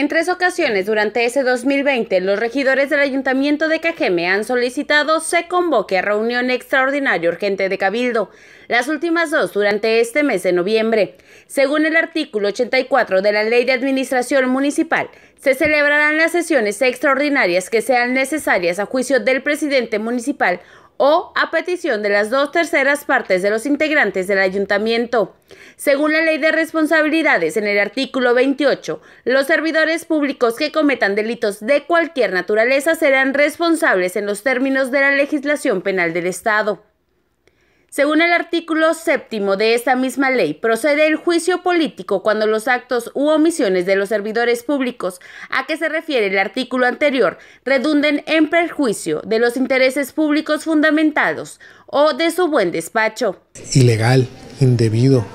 En tres ocasiones durante ese 2020, los regidores del Ayuntamiento de Cajeme han solicitado se convoque a reunión extraordinaria urgente de Cabildo, las últimas dos durante este mes de noviembre. Según el artículo 84 de la Ley de Administración Municipal, se celebrarán las sesiones extraordinarias que sean necesarias a juicio del presidente municipal o a petición de las dos terceras partes de los integrantes del ayuntamiento. Según la ley de responsabilidades en el artículo 28, los servidores públicos que cometan delitos de cualquier naturaleza serán responsables en los términos de la legislación penal del Estado. Según el artículo séptimo de esta misma ley, procede el juicio político cuando los actos u omisiones de los servidores públicos a que se refiere el artículo anterior redunden en perjuicio de los intereses públicos fundamentados o de su buen despacho. Ilegal, indebido,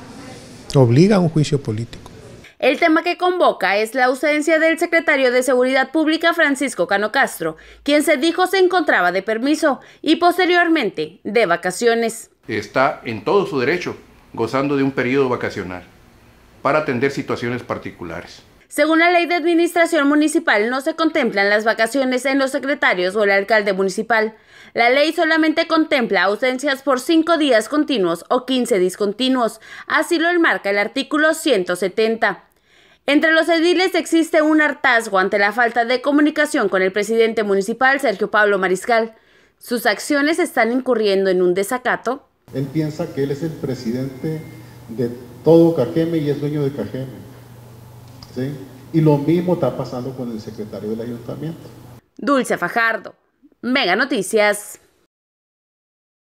obliga a un juicio político. El tema que convoca es la ausencia del secretario de Seguridad Pública Francisco Cano Castro, quien se dijo se encontraba de permiso y posteriormente de vacaciones está en todo su derecho, gozando de un periodo vacacional, para atender situaciones particulares. Según la ley de administración municipal, no se contemplan las vacaciones en los secretarios o el alcalde municipal. La ley solamente contempla ausencias por cinco días continuos o 15 discontinuos. Así lo enmarca el artículo 170. Entre los ediles existe un hartazgo ante la falta de comunicación con el presidente municipal Sergio Pablo Mariscal. ¿Sus acciones están incurriendo en un desacato? Él piensa que él es el presidente de todo Cajeme y es dueño de Cajeme. Y lo mismo está pasando con el secretario del ayuntamiento. Dulce Fajardo, Mega Noticias.